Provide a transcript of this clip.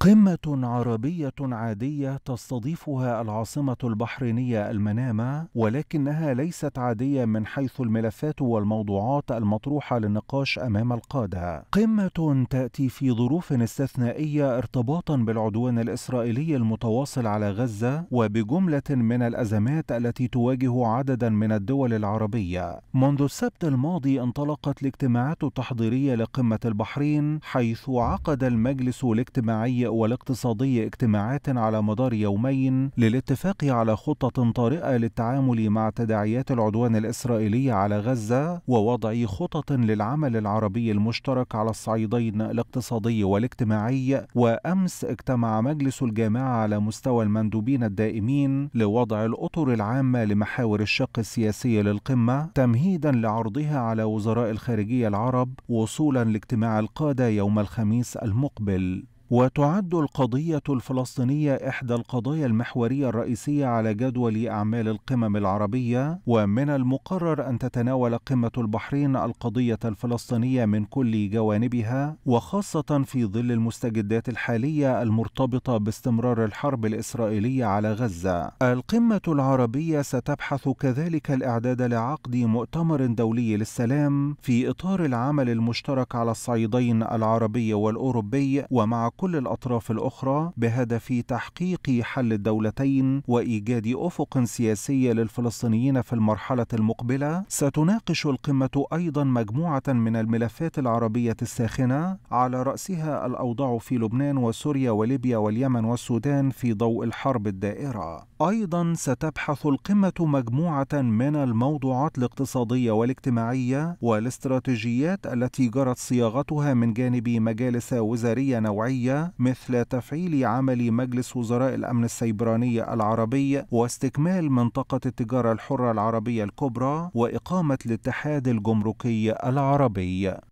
قمة عربية عادية تستضيفها العاصمة البحرينية المنامة ولكنها ليست عادية من حيث الملفات والموضوعات المطروحة للنقاش أمام القادة. قمة تأتي في ظروف استثنائية ارتباطا بالعدوان الإسرائيلي المتواصل على غزة وبجملة من الأزمات التي تواجه عددا من الدول العربية. منذ السبت الماضي انطلقت الاجتماعات التحضيرية لقمة البحرين حيث عقد المجلس الاجتماعي والاقتصادي اجتماعات على مدار يومين للاتفاق على خطة طارئة للتعامل مع تداعيات العدوان الإسرائيلي على غزة ووضع خطط للعمل العربي المشترك على الصعيدين الاقتصادي والاجتماعي وأمس اجتمع مجلس الجامعة على مستوى المندوبين الدائمين لوضع الأطر العامة لمحاور الشق السياسي للقمة تمهيدا لعرضها على وزراء الخارجية العرب وصولا لاجتماع القادة يوم الخميس المقبل وتعد القضية الفلسطينية إحدى القضايا المحورية الرئيسية على جدول أعمال القمم العربية، ومن المقرر أن تتناول قمة البحرين القضية الفلسطينية من كل جوانبها، وخاصة في ظل المستجدات الحالية المرتبطة باستمرار الحرب الإسرائيلية على غزة. القمة العربية ستبحث كذلك الإعداد لعقد مؤتمر دولي للسلام في إطار العمل المشترك على الصعيدين العربي والأوروبي ومع كل الأطراف الأخرى بهدف تحقيق حل الدولتين وإيجاد أفق سياسي للفلسطينيين في المرحلة المقبلة ستناقش القمة أيضا مجموعة من الملفات العربية الساخنة على رأسها الأوضاع في لبنان وسوريا وليبيا واليمن والسودان في ضوء الحرب الدائرة أيضا ستبحث القمة مجموعة من الموضوعات الاقتصادية والاجتماعية والاستراتيجيات التي جرت صياغتها من جانب مجالس وزارية نوعية مثل تفعيل عمل مجلس وزراء الأمن السيبراني العربي واستكمال منطقة التجارة الحرة العربية الكبرى وإقامة الاتحاد الجمركي العربي